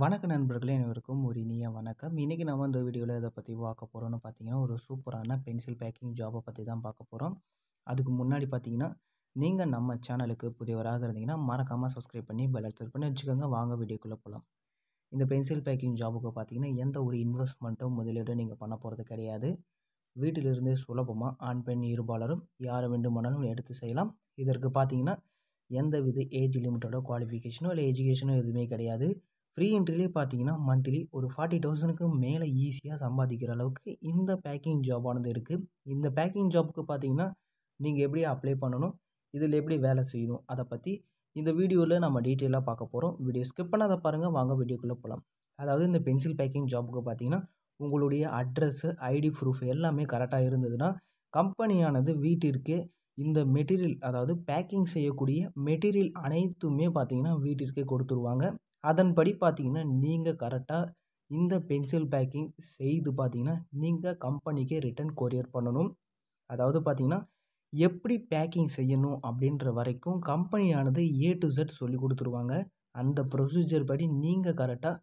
வணக்க நண்பர்களே அனைவருக்கும் ஒரு இனிய வணக்கம் இன்றைக்கி நம்ம இந்த வீடியோவில் இதை பற்றி பார்க்க போகிறோம்னு பார்த்தீங்கன்னா ஒரு சூப்பரான பென்சில் பேக்கிங் ஜாபை பற்றி தான் பார்க்க போகிறோம் அதுக்கு முன்னாடி பார்த்தீங்கன்னா நீங்கள் நம்ம சேனலுக்கு புதியவராக இருந்தீங்கன்னா மறக்காமல் சப்ஸ்கிரைப் பண்ணி பெல் அழுத்தல் பண்ணி வச்சுக்கோங்க வாங்க வீடியோக்குள்ளே போகலாம் இந்த பென்சில் பேக்கிங் ஜாபுக்கு பார்த்தீங்கன்னா எந்த ஒரு இன்வெஸ்ட்மெண்ட்டும் முதலீடும் நீங்கள் பண்ண போகிறது கிடையாது வீட்டிலிருந்தே சுலபமாக ஆண் பெண் இருபாலரும் யார் வேண்டுமானாலும் எடுத்து செய்யலாம் இதற்கு பார்த்தீங்கன்னா எந்தவித ஏஜ் லிமிட்டோட குவாலிஃபிகேஷனோ இல்லை எஜுகேஷனோ எதுவுமே கிடையாது ஃப்ரீ என்ட்ரிலே பார்த்தீங்கன்னா மந்த்லி ஒரு ஃபார்ட்டி தௌசணுக்கு மேலே ஈஸியாக சம்பாதிக்கிற அளவுக்கு இந்த பேக்கிங் ஜாபானது இருக்குது இந்த பேக்கிங் ஜாபுக்கு பார்த்தீங்கன்னா நீங்கள் எப்படி அப்ளை பண்ணணும் இதில் எப்படி வேலை செய்யணும் அதை பற்றி இந்த வீடியோவில் நம்ம டீட்டெயிலாக பார்க்க போகிறோம் வீடியோ ஸ்கிப் பண்ணாத பாருங்கள் வாங்க வீடியோக்குள்ளே போகலாம் அதாவது இந்த பென்சில் பேக்கிங் ஜாபுக்கு பார்த்தீங்கன்னா உங்களுடைய அட்ரஸ்ஸு ஐடி ப்ரூஃப் எல்லாமே கரெக்டாக இருந்ததுன்னா கம்பெனியானது வீட்டிற்கு இந்த மெட்டீரியல் அதாவது பேக்கிங் செய்யக்கூடிய மெட்டீரியல் அனைத்துமே பார்த்தீங்கன்னா வீட்டிற்கே கொடுத்துருவாங்க அதன்படி பார்த்தீங்கன்னா நீங்கள் கரெக்டாக இந்த பென்சில் பேக்கிங் செய்து பார்த்தீங்கன்னா நீங்கள் கம்பெனிக்கு ரிட்டன் கொரியர் பண்ணணும் அதாவது பார்த்தீங்கன்னா எப்படி பேக்கிங் செய்யணும் அப்படின்ற வரைக்கும் கம்பெனியானது ஏ டு செட் சொல்லி கொடுத்துருவாங்க அந்த ப்ரொசீஜர் படி நீங்கள் கரெக்டாக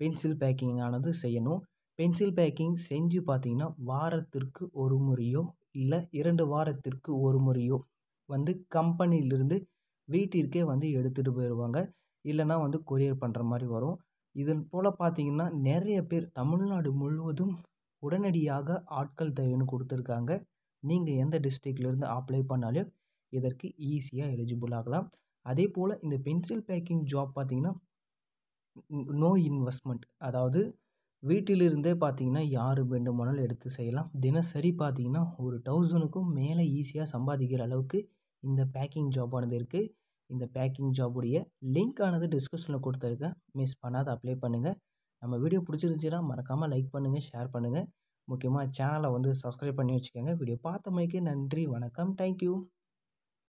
பென்சில் பேக்கிங் ஆனது செய்யணும் பென்சில் பேக்கிங் செஞ்சு பார்த்தீங்கன்னா வாரத்திற்கு ஒரு முறையோ இல்லை இரண்டு வாரத்திற்கு ஒரு முறையோ வந்து கம்பெனியிலிருந்து வீட்டிற்கே வந்து எடுத்துகிட்டு போயிடுவாங்க இல்லைன்னா வந்து கொரியர் பண்ணுற மாதிரி வரும் இதன் போல் பார்த்திங்கன்னா நிறைய பேர் தமிழ்நாடு முழுவதும் உடனடியாக ஆட்கள் தேவைன்னு கொடுத்துருக்காங்க நீங்கள் எந்த டிஸ்ட்ரிக்ட்லேருந்து அப்ளை பண்ணாலும் இதற்கு ஈஸியாக எலிஜிபிள் ஆகலாம் அதே போல் இந்த பென்சில் பேக்கிங் ஜாப் பார்த்திங்கன்னா நோ இன்வெஸ்ட்மெண்ட் அதாவது வீட்டிலிருந்தே பார்த்தீங்கன்னா யார் வேண்டுமானாலும் எடுத்து செய்யலாம் தினசரி பார்த்திங்கன்னா ஒரு தௌசணுக்கும் மேலே ஈஸியாக சம்பாதிக்கிற அளவுக்கு இந்த பேக்கிங் ஜாப்பானது இருக்குது இந்த பேக்கிங் ஜாபுடைய லிங்க்கானது டிஸ்கிரிப்ஷனில் கொடுத்துருக்கேன் மிஸ் பண்ணாத அப்ளை பண்ணுங்கள் நம்ம வீடியோ பிடிச்சிருந்துச்சின்னா மறக்காமல் லைக் பண்ணுங்கள் ஷேர் பண்ணுங்கள் முக்கியமாக சேனலை வந்து சப்ஸ்கிரைப் பண்ணி வச்சுக்கோங்க வீடியோ பார்த்தமைக்கு நன்றி வணக்கம் தேங்க்யூ